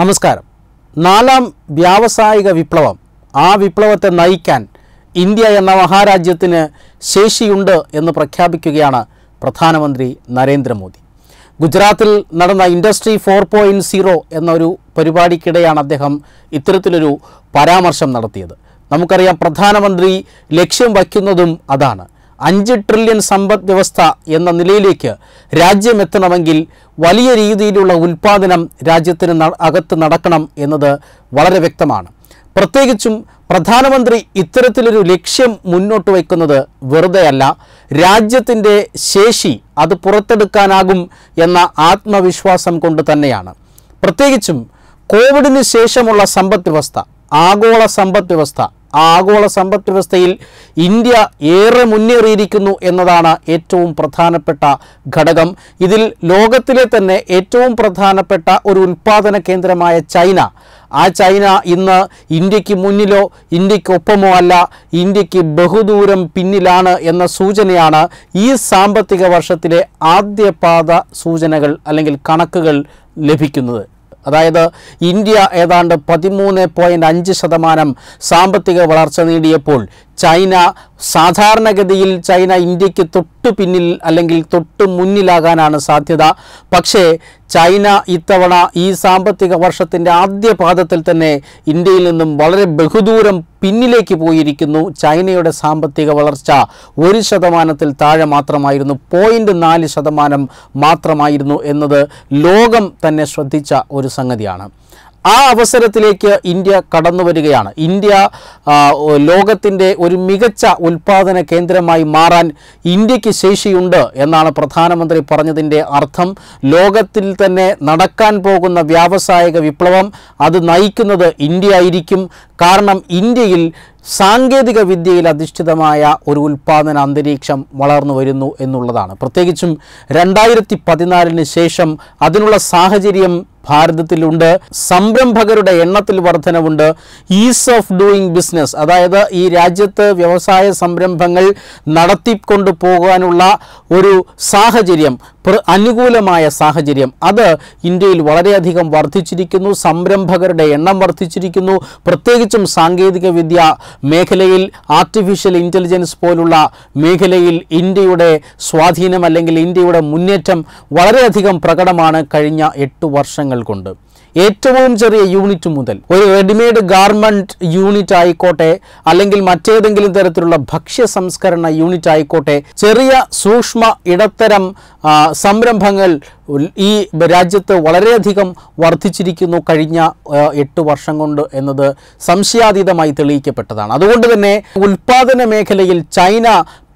നമസ്കാരം നാലാം വ്യാവസായിക വിപ്ലവം ആ വിപ്ലവത്തെ നയിക്കാൻ ഇന്ത്യ എന്ന മഹാരാജ്യത്തിന് ശേഷിയുണ്ട് എന്ന് പ്രഖ്യാപിക്കുകയാണ് പ്രധാനമന്ത്രി നരേന്ദ്രമോദി ഗുജറാത്തിൽ നടന്ന ഇൻഡസ്ട്രി ഫോർ പോയിൻറ്റ് സീറോ എന്നൊരു പരിപാടിക്കിടെയാണ് അദ്ദേഹം ഇത്തരത്തിലൊരു പരാമർശം നടത്തിയത് നമുക്കറിയാം പ്രധാനമന്ത്രി ലക്ഷ്യം വയ്ക്കുന്നതും അതാണ് അഞ്ച് ട്രില്യൺ സമ്പദ് വ്യവസ്ഥ എന്ന നിലയിലേക്ക് രാജ്യം എത്തണമെങ്കിൽ വലിയ രീതിയിലുള്ള ഉൽപ്പാദനം രാജ്യത്തിന് അകത്ത് നടക്കണം എന്നത് വളരെ വ്യക്തമാണ് പ്രത്യേകിച്ചും പ്രധാനമന്ത്രി ഇത്തരത്തിലൊരു ലക്ഷ്യം മുന്നോട്ട് വയ്ക്കുന്നത് വെറുതെയല്ല രാജ്യത്തിൻ്റെ ശേഷി അത് പുറത്തെടുക്കാനാകും എന്ന ആത്മവിശ്വാസം കൊണ്ട് തന്നെയാണ് പ്രത്യേകിച്ചും കോവിഡിന് ശേഷമുള്ള സമ്പദ് വ്യവസ്ഥ ആഗോള സമ്പദ് വ്യവസ്ഥ ആഗോള സമ്പദ് വ്യവസ്ഥയിൽ ഇന്ത്യ ഏറെ മുന്നേറിയിരിക്കുന്നു എന്നതാണ് ഏറ്റവും പ്രധാനപ്പെട്ട ഘടകം ഇതിൽ ലോകത്തിലെ തന്നെ ഏറ്റവും പ്രധാനപ്പെട്ട ഒരു ഉൽപ്പാദന കേന്ദ്രമായ ചൈന ആ ചൈന ഇന്ന് ഇന്ത്യക്ക് മുന്നിലോ ഇന്ത്യക്കൊപ്പമോ അല്ല ഇന്ത്യക്ക് ബഹുദൂരം പിന്നിലാണ് എന്ന സൂചനയാണ് ഈ സാമ്പത്തിക വർഷത്തിലെ ആദ്യപാദ സൂചനകൾ അല്ലെങ്കിൽ കണക്കുകൾ ലഭിക്കുന്നത് അതായത് ഇന്ത്യ ഏതാണ്ട് പതിമൂന്ന് പോയിൻ്റ് അഞ്ച് ശതമാനം സാമ്പത്തിക വളർച്ച നേടിയപ്പോൾ ചൈന സാധാരണഗതിയിൽ ചൈന ഇന്ത്യക്ക് തൊട്ടു പിന്നിൽ അല്ലെങ്കിൽ തൊട്ടു മുന്നിലാകാനാണ് സാധ്യത പക്ഷേ ചൈന ഇത്തവണ ഈ സാമ്പത്തിക വർഷത്തിൻ്റെ ആദ്യ പാദത്തിൽ തന്നെ ഇന്ത്യയിൽ നിന്നും വളരെ ബഹുദൂരം പിന്നിലേക്ക് പോയിരിക്കുന്നു ചൈനയുടെ സാമ്പത്തിക വളർച്ച ഒരു ശതമാനത്തിൽ താഴെ മാത്രമായിരുന്നു പോയിൻ്റ് നാല് ശതമാനം മാത്രമായിരുന്നു എന്നത് ലോകം തന്നെ ശ്രദ്ധിച്ച ഒരു സംഗതിയാണ് ആ അവസരത്തിലേക്ക് ഇന്ത്യ കടന്നു വരികയാണ് ഇന്ത്യ ലോകത്തിൻ്റെ ഒരു മികച്ച ഉൽപാദന കേന്ദ്രമായി മാറാൻ ഇന്ത്യക്ക് ശേഷിയുണ്ട് എന്നാണ് പ്രധാനമന്ത്രി പറഞ്ഞതിൻ്റെ അർത്ഥം ലോകത്തിൽ തന്നെ നടക്കാൻ പോകുന്ന വ്യാവസായിക വിപ്ലവം അത് നയിക്കുന്നത് ഇന്ത്യ ആയിരിക്കും കാരണം ഇന്ത്യയിൽ സാങ്കേതിക വിദ്യയിൽ അധിഷ്ഠിതമായ ഒരു ഉൽപ്പാദന അന്തരീക്ഷം വളർന്നു വരുന്നു എന്നുള്ളതാണ് പ്രത്യേകിച്ചും രണ്ടായിരത്തി പതിനാലിന് ശേഷം അതിനുള്ള സാഹചര്യം ഭാരതത്തിലുണ്ട് സംരംഭകരുടെ എണ്ണത്തിൽ വർധനവുണ്ട് ഈസ് ഓഫ് ഡൂയിങ് ബിസിനസ് അതായത് ഈ രാജ്യത്ത് വ്യവസായ സംരംഭങ്ങൾ നടത്തിക്കൊണ്ടു പോകാനുള്ള ഒരു സാഹചര്യം അനുകൂലമായ സാഹചര്യം അത് ഇന്ത്യയിൽ വളരെയധികം വർദ്ധിച്ചിരിക്കുന്നു സംരംഭകരുടെ എണ്ണം വർദ്ധിച്ചിരിക്കുന്നു പ്രത്യേകിച്ചും സാങ്കേതിക വിദ്യ മേഖലയിൽ ആർട്ടിഫിഷ്യൽ ഇൻ്റലിജൻസ് പോലുള്ള മേഖലയിൽ ഇന്ത്യയുടെ സ്വാധീനം അല്ലെങ്കിൽ ഇന്ത്യയുടെ മുന്നേറ്റം വളരെയധികം പ്രകടമാണ് കഴിഞ്ഞ എട്ട് വർഷങ്ങൾ കൊണ്ട് ഏറ്റവും ചെറിയ യൂണിറ്റ് മുതൽ ഒരു റെഡിമെയ്ഡ് ഗാർമെന്റ് യൂണിറ്റ് ആയിക്കോട്ടെ അല്ലെങ്കിൽ മറ്റേതെങ്കിലും തരത്തിലുള്ള ഭക്ഷ്യ സംസ്കരണ യൂണിറ്റ് ആയിക്കോട്ടെ ചെറിയ സൂക്ഷ്മ ഇടത്തരം സംരംഭങ്ങൾ ഈ രാജ്യത്ത് വളരെയധികം വർദ്ധിച്ചിരിക്കുന്നു കഴിഞ്ഞ എട്ട് വർഷം കൊണ്ട് എന്നത് സംശയാതീതമായി തെളിയിക്കപ്പെട്ടതാണ് അതുകൊണ്ട് തന്നെ ഉൽപ്പാദന മേഖലയിൽ ചൈന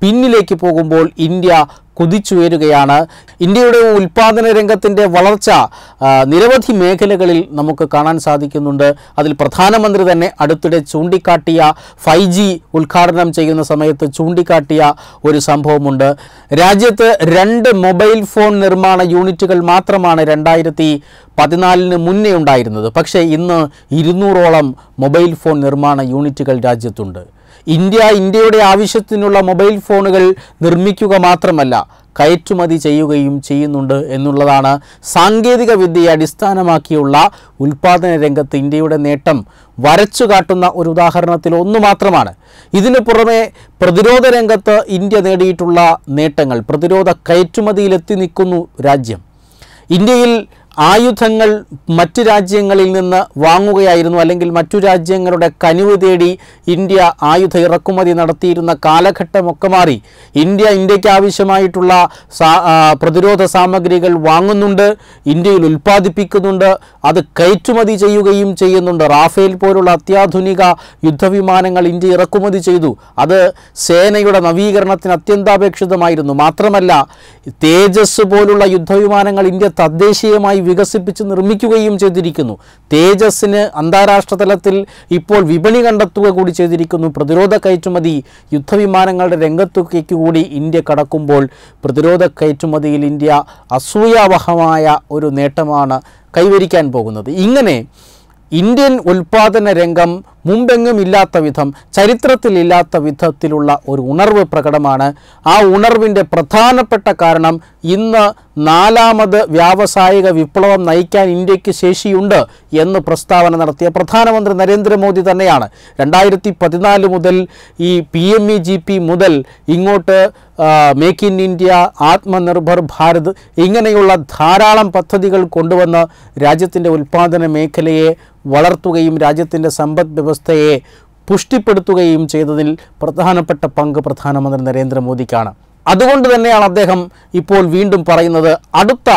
പിന്നിലേക്ക് പോകുമ്പോൾ ഇന്ത്യ കുതിച്ചുയരുകയാണ് ഇന്ത്യയുടെ ഉൽപ്പാദന രംഗത്തിൻ്റെ വളർച്ച നിരവധി മേഖലകളിൽ നമുക്ക് കാണാൻ സാധിക്കുന്നുണ്ട് അതിൽ പ്രധാനമന്ത്രി തന്നെ അടുത്തിടെ ചൂണ്ടിക്കാട്ടിയ ഫൈവ് ജി ഉദ്ഘാടനം ചെയ്യുന്ന സമയത്ത് ചൂണ്ടിക്കാട്ടിയ ഒരു സംഭവമുണ്ട് രാജ്യത്ത് രണ്ട് മൊബൈൽ ഫോൺ നിർമ്മാണ യൂണിറ്റുകൾ മാത്രമാണ് രണ്ടായിരത്തി പതിനാലിന് മുന്നേ ഉണ്ടായിരുന്നത് പക്ഷേ ഇന്ന് ഇരുന്നൂറോളം മൊബൈൽ ഫോൺ നിർമ്മാണ യൂണിറ്റുകൾ രാജ്യത്തുണ്ട് ഇന്ത്യ ഇന്ത്യയുടെ ആവശ്യത്തിനുള്ള മൊബൈൽ ഫോണുകൾ നിർമ്മിക്കുക മാത്രമല്ല കയറ്റുമതി ചെയ്യുകയും ചെയ്യുന്നുണ്ട് എന്നുള്ളതാണ് സാങ്കേതിക വിദ്യയെ അടിസ്ഥാനമാക്കിയുള്ള ഉൽപാദന രംഗത്ത് ഇന്ത്യയുടെ നേട്ടം വരച്ചു കാട്ടുന്ന ഒരു ഉദാഹരണത്തിൽ ഒന്ന് മാത്രമാണ് ഇതിന് പുറമെ പ്രതിരോധ രംഗത്ത് ഇന്ത്യ നേടിയിട്ടുള്ള നേട്ടങ്ങൾ പ്രതിരോധ കയറ്റുമതിയിലെത്തി നിൽക്കുന്നു രാജ്യം ഇന്ത്യയിൽ ആയുധങ്ങൾ മറ്റു രാജ്യങ്ങളിൽ നിന്ന് വാങ്ങുകയായിരുന്നു അല്ലെങ്കിൽ മറ്റു രാജ്യങ്ങളുടെ കനിവ് തേടി ഇന്ത്യ ആയുധ ഇറക്കുമതി നടത്തിയിരുന്ന കാലഘട്ടമൊക്കെ മാറി ഇന്ത്യ ഇന്ത്യക്ക് ആവശ്യമായിട്ടുള്ള പ്രതിരോധ സാമഗ്രികൾ വാങ്ങുന്നുണ്ട് ഇന്ത്യയിൽ ഉൽപ്പാദിപ്പിക്കുന്നുണ്ട് അത് കയറ്റുമതി ചെയ്യുകയും ചെയ്യുന്നുണ്ട് റാഫേൽ പോലുള്ള അത്യാധുനിക യുദ്ധവിമാനങ്ങൾ ഇന്ത്യ ഇറക്കുമതി ചെയ്തു അത് സേനയുടെ നവീകരണത്തിന് അത്യന്താപേക്ഷിതമായിരുന്നു മാത്രമല്ല തേജസ് പോലുള്ള യുദ്ധവിമാനങ്ങൾ ഇന്ത്യ തദ്ദേശീയമായി വികസിപ്പിച്ച് നിർമ്മിക്കുകയും ചെയ്തിരിക്കുന്നു തേജസ്സിന് അന്താരാഷ്ട്ര തലത്തിൽ ഇപ്പോൾ വിപണി കണ്ടെത്തുക കൂടി ചെയ്തിരിക്കുന്നു പ്രതിരോധ കയറ്റുമതി യുദ്ധവിമാനങ്ങളുടെ രംഗത്തേക്ക് കൂടി ഇന്ത്യ കടക്കുമ്പോൾ പ്രതിരോധ കയറ്റുമതിയിൽ ഇന്ത്യ അസൂയാവഹമായ ഒരു നേട്ടമാണ് കൈവരിക്കാൻ പോകുന്നത് ഇങ്ങനെ ഇന്ത്യൻ ഉൽപാദന രംഗം മുമ്പെങ്ങും ഇല്ലാത്ത വിധം ചരിത്രത്തിലില്ലാത്ത വിധത്തിലുള്ള ഒരു ഉണർവ് പ്രകടമാണ് ആ ഉണർവിൻ്റെ പ്രധാനപ്പെട്ട കാരണം ഇന്ന് നാലാമത് വ്യാവസായിക വിപ്ലവം നയിക്കാൻ ഇന്ത്യക്ക് ശേഷിയുണ്ട് എന്ന് പ്രസ്താവന നടത്തിയ പ്രധാനമന്ത്രി നരേന്ദ്രമോദി തന്നെയാണ് രണ്ടായിരത്തി പതിനാല് മുതൽ ഈ P M E G P മുതൽ ഇങ്ങോട്ട് make in India Atmanirbhar Bharat ഇങ്ങനെയുള്ള ധാരാളം പദ്ധതികൾ കൊണ്ടുവന്ന് രാജ്യത്തിൻ്റെ ഉൽപ്പാദന മേഖലയെ വളർത്തുകയും രാജ്യത്തിൻ്റെ സമ്പദ് വ്യവസ്ഥയെ പുഷ്ടിപ്പെടുത്തുകയും ചെയ്തതിൽ പ്രധാനപ്പെട്ട പങ്ക് പ്രധാനമന്ത്രി നരേന്ദ്രമോദിക്കാണ് അതുകൊണ്ട് തന്നെയാണ് അദ്ദേഹം ഇപ്പോൾ വീണ്ടും പറയുന്നത് അടുത്ത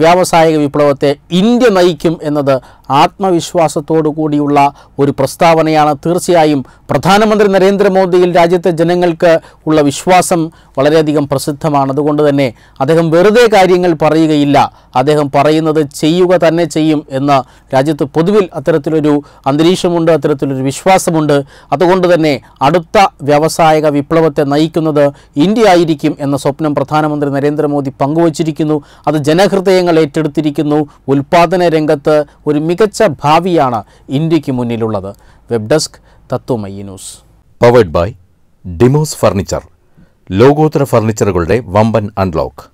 വ്യാവസായിക വിപ്ലവത്തെ ഇന്ത്യ നയിക്കും എന്നത് ആത്മവിശ്വാസത്തോടു കൂടിയുള്ള ഒരു പ്രസ്താവനയാണ് തീർച്ചയായും പ്രധാനമന്ത്രി നരേന്ദ്രമോദിയിൽ രാജ്യത്തെ ജനങ്ങൾക്ക് ഉള്ള വിശ്വാസം വളരെയധികം പ്രസിദ്ധമാണ് അതുകൊണ്ട് തന്നെ അദ്ദേഹം വെറുതെ കാര്യങ്ങൾ പറയുകയില്ല അദ്ദേഹം പറയുന്നത് ചെയ്യുക തന്നെ ചെയ്യും എന്ന് രാജ്യത്ത് പൊതുവിൽ അത്തരത്തിലൊരു അന്തരീക്ഷമുണ്ട് അത്തരത്തിലൊരു വിശ്വാസമുണ്ട് അതുകൊണ്ട് തന്നെ അടുത്ത വ്യാവസായിക വിപ്ലവത്തെ നയിക്കുന്നത് ഇന്ത്യ ആയിരിക്കും എന്ന സ്വപ്നം പ്രധാനമന്ത്രി നരേന്ദ്രമോദി പങ്കുവച്ചിരിക്കുന്നു അത് ജനഹൃദയങ്ങൾ ഏറ്റെടുത്തിരിക്കുന്നു ഉൽപ്പാദന രംഗത്ത് ഒരു മികച്ച മികച്ച ഭാവിയാണ് ഇന്ത്യക്ക് മുന്നിലുള്ളത് web desk Tatwamayi news powered by Demos furniture ലോകോത്തര ഫർണിച്ചറുകളുടെ വമ്പൻ അൺലോക്ക്